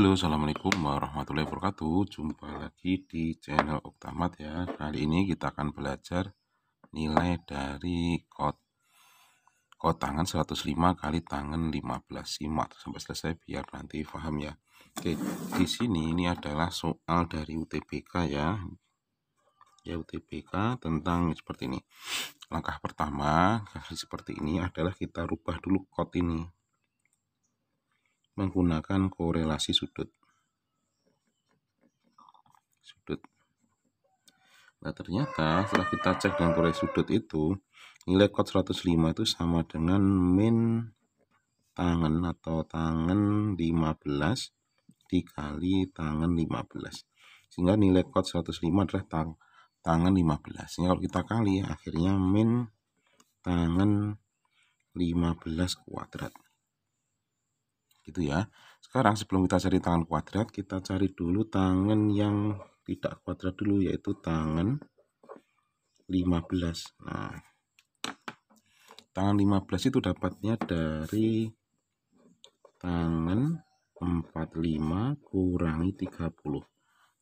Halo assalamualaikum warahmatullahi wabarakatuh jumpa lagi di channel Oktamat ya kali ini kita akan belajar nilai dari kot kot tangan 105 kali tangan 15 simak sampai selesai biar nanti paham ya Oke di sini ini adalah soal dari UTBK ya ya UTBK tentang seperti ini langkah pertama seperti ini adalah kita rubah dulu kot ini menggunakan korelasi sudut. Sudut. Nah, ternyata setelah kita cek dengan korelasi sudut itu, nilai kot 105 itu sama dengan min tangan atau tangan 15 dikali tangan 15. Sehingga nilai kot 105 adalah tang tangan 15. Sehingga kalau kita kali akhirnya min tangan 15 kuadrat gitu ya sekarang sebelum kita cari tangan kuadrat kita cari dulu tangan yang tidak kuadrat dulu yaitu tangan 15 nah tangan 15 itu dapatnya dari tangan 45 kurangi 30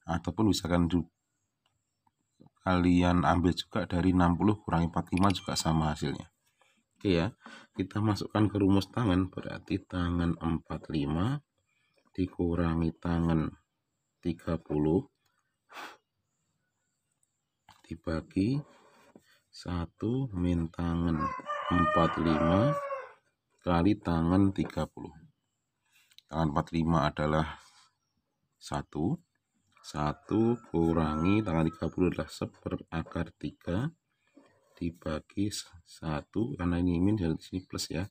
ataupun misalkan kalian ambil juga dari 60 kurangi 45 juga sama hasilnya Oke ya, kita masukkan ke rumus tangan berarti tangan 45 dikurangi tangan 30 dibagi 1 min tangan 45 kali tangan 30. Tangan 45 adalah 1. 1 kurangi tangan 30 adalah akar 3 dibagi 1 karena ini min dan sini plus ya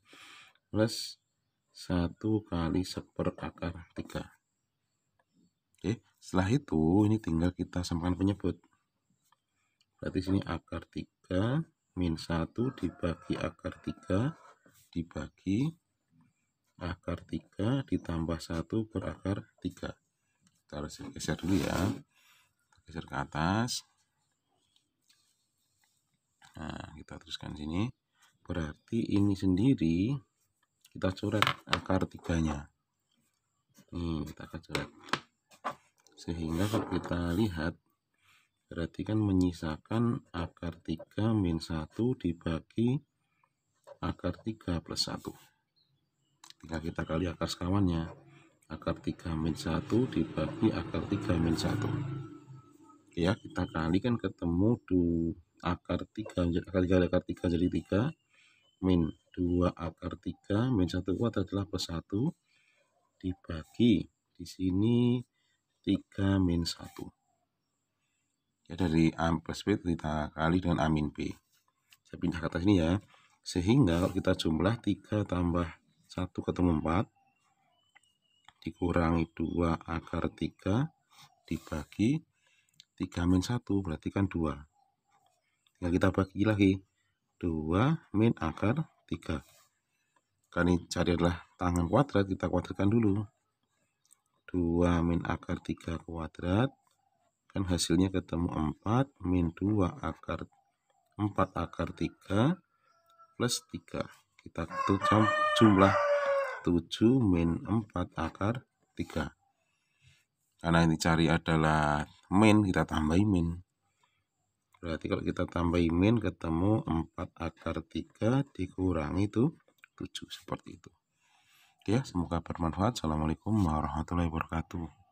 plus 1 kali seper akar 3 oke setelah itu ini tinggal kita samakan penyebut berarti sini akar 3 min 1 dibagi akar 3 dibagi akar 3 ditambah 1 per akar 3 kita harus geser dulu ya geser ke atas kita teruskan sini berarti ini sendiri kita coret akar tiganya nih kita akan coret sehingga kalau kita lihat berarti kan menyisakan akar 3 min 1 dibagi akar 3 plus 1 jika kita kali akar sekawannya akar 3 min 1 dibagi akar 3 min 1 ya kita kalikan ketemu 2 akar 3 akar 3 akar 3 jadi 3 min 2 akar 3 min 1 kuat adalah plus 1 dibagi di sini 3 min 1 ya dari A plus B kita kali dengan A min B saya pindah ke atas ini ya sehingga kalau kita jumlah 3 tambah 1 ketemu 4 dikurangi 2 akar 3 dibagi 3 min 1 berarti kan 2 tinggal kita bagi lagi 2 min akar 3 kali cari adalah tangan kuadrat kita kuadratkan dulu 2 min akar 3 kuadrat kan hasilnya ketemu 4 min 2 akar 4 akar 3 plus 3 kita tutup jumlah 7 min 4 akar 3 karena yang dicari adalah min kita tambahin min Berarti kalau kita tambahin min ketemu 4 akar 3 dikurangi itu 7 seperti itu. ya semoga bermanfaat. Assalamualaikum warahmatullahi wabarakatuh.